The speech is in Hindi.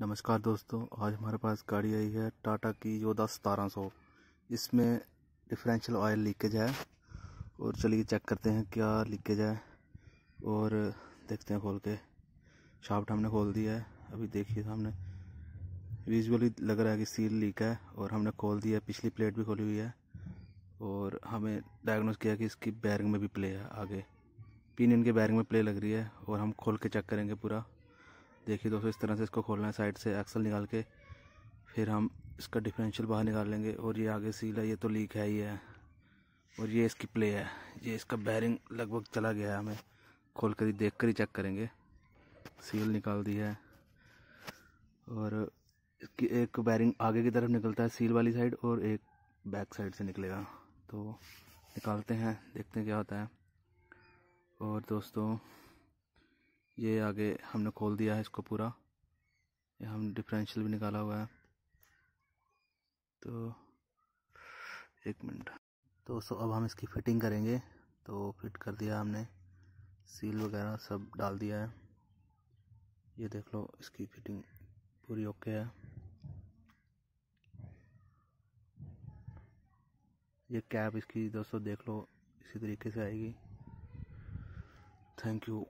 नमस्कार दोस्तों आज हमारे पास गाड़ी आई है टाटा की योदा सतारह सौ इसमें डिफरेंशियल ऑयल लीकेज है और चलिए चेक करते हैं क्या लीकेज है और देखते हैं खोल के शाफ्ट हमने खोल दिया है अभी देखिए हमने विजुअली लग रहा है कि सील लीक है और हमने खोल दिया पिछली प्लेट भी खोली हुई है और हमें डायग्नोज किया कि इसकी बैरिंग में भी प्ले है आगे पिनियन के बैरिंग में प्ले लग रही है और हम खोल के चेक करेंगे पूरा देखिए दोस्तों इस तरह से इसको खोलना है साइड से एक्सल निकाल के फिर हम इसका डिफरेंशियल बाहर निकाल लेंगे और ये आगे सील है ये तो लीक है ही है और ये इसकी प्ले है ये इसका बैरिंग लगभग चला गया है हमें खोल कर ही देख कर ही चेक करेंगे सील निकाल दी है और इसकी एक बैरिंग आगे की तरफ निकलता है सील वाली साइड और एक बैक साइड से निकलेगा तो निकालते हैं देखते हैं क्या होता है और दोस्तों ये आगे हमने खोल दिया है इसको पूरा ये हम डिफरेंशियल भी निकाला हुआ है तो एक मिनट दोस्तों अब हम इसकी फिटिंग करेंगे तो फिट कर दिया हमने सील वगैरह सब डाल दिया है ये देख लो इसकी फिटिंग पूरी ओके है ये कैप इसकी दोस्तों देख लो इसी तरीके से आएगी थैंक यू